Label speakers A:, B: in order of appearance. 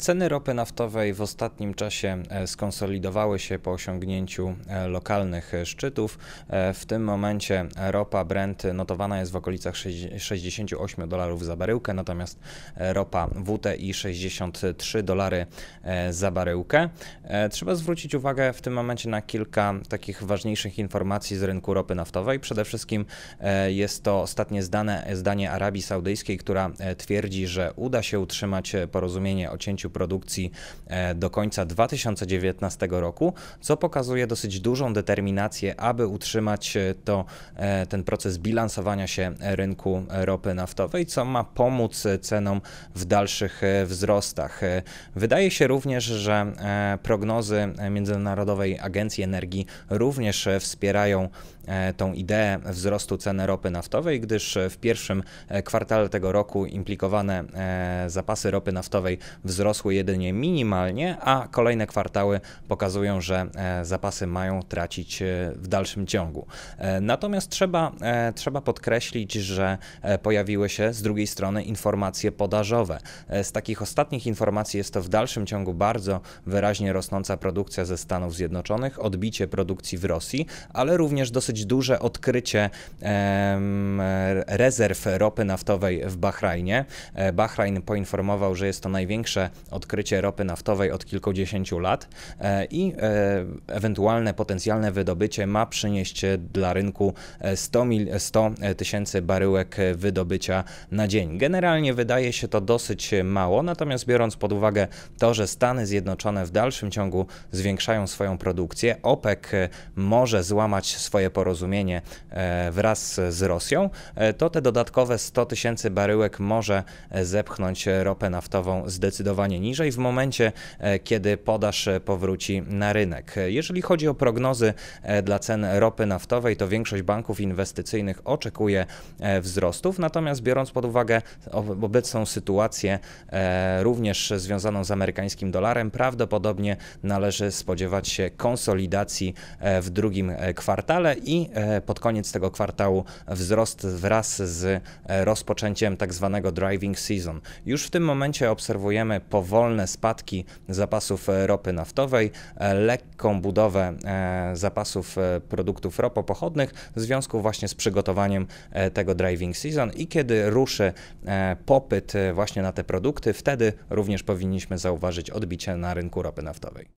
A: Ceny ropy naftowej w ostatnim czasie e, skonsolidowały się po osiągnięciu e, lokalnych szczytów. E, w tym momencie ropa Brent notowana jest w okolicach 68 dolarów za baryłkę, natomiast ropa WTI 63 dolary za baryłkę. Trzeba zwrócić uwagę w tym momencie na kilka takich ważniejszych informacji z rynku ropy naftowej. Przede wszystkim jest to ostatnie zdane, zdanie Arabii Saudyjskiej, która twierdzi, że uda się utrzymać porozumienie o cięciu produkcji e, do końca 2019 roku, co pokazuje dosyć dużą determinację, aby utrzymać e, to, e, ten proces bilansowania się rynku ropy naftowej, co ma pomóc cenom w dalszych wzrostach. Wydaje się również, że prognozy Międzynarodowej Agencji Energii również wspierają E, tą ideę wzrostu ceny ropy naftowej, gdyż w pierwszym e, kwartale tego roku implikowane e, zapasy ropy naftowej wzrosły jedynie minimalnie, a kolejne kwartały pokazują, że zapasy mają tracić w dalszym ciągu. Natomiast trzeba, trzeba podkreślić, że pojawiły się z drugiej strony informacje podażowe. Z takich ostatnich informacji jest to w dalszym ciągu bardzo wyraźnie rosnąca produkcja ze Stanów Zjednoczonych, odbicie produkcji w Rosji, ale również dosyć dosyć duże odkrycie em, rezerw ropy naftowej w Bahrajnie. E, Bahrajn poinformował, że jest to największe odkrycie ropy naftowej od kilkudziesięciu lat e, i e, ewentualne potencjalne wydobycie ma przynieść dla rynku 100 tysięcy baryłek wydobycia na dzień. Generalnie wydaje się to dosyć mało, natomiast biorąc pod uwagę to, że Stany Zjednoczone w dalszym ciągu zwiększają swoją produkcję, OPEC może złamać swoje porozumienie wraz z Rosją, to te dodatkowe 100 tysięcy baryłek może e, zepchnąć ropę naftową zdecydowanie niżej w momencie, e, kiedy podaż e, powróci na rynek. Jeżeli chodzi o prognozy dla cen ropy naftowej, to większość banków inwestycyjnych oczekuje wzrostów, natomiast biorąc pod uwagę obecną sytuację, również związaną z amerykańskim dolarem, prawdopodobnie należy spodziewać się konsolidacji w drugim kwartale i pod koniec tego kwartału wzrost wraz wraz z e, rozpoczęciem tak zwanego driving season. Już w tym momencie obserwujemy powolne spadki zapasów e, ropy naftowej, e, lekką budowę zapasów produktów ropopochodnych w związku właśnie z przygotowaniem tego driving season i kiedy ruszy popyt właśnie na te produkty, wtedy również powinniśmy zauważyć odbicie na rynku ropy naftowej.